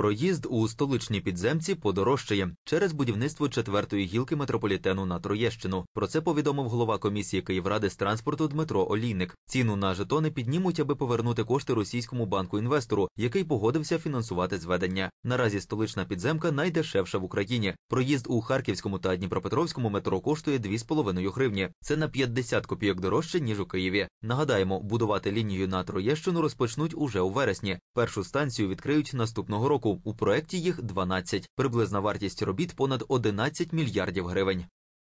Проїзд у столичній підземці подорожчає через будівництво четвертої гілки метрополітену на Троєщину. Про це повідомив голова комісії Київради з транспорту Дмитро Олійник. Ціну на жетони піднімуть, аби повернути кошти російському банку інвестору, який погодився фінансувати зведення. Наразі столична підземка найдешевша в Україні. Проїзд у харківському та Дніпропетровському метро коштує 2,5 гривні. Це на 50 копійок дорожче ніж у Києві. Нагадаємо, будувати лінію на Троєщину розпочнуть уже у вересні. Першу станцію відкриють наступного року року. У проєкті їх 12. Приблизна вартість робіт понад 11 мільярдів гривень.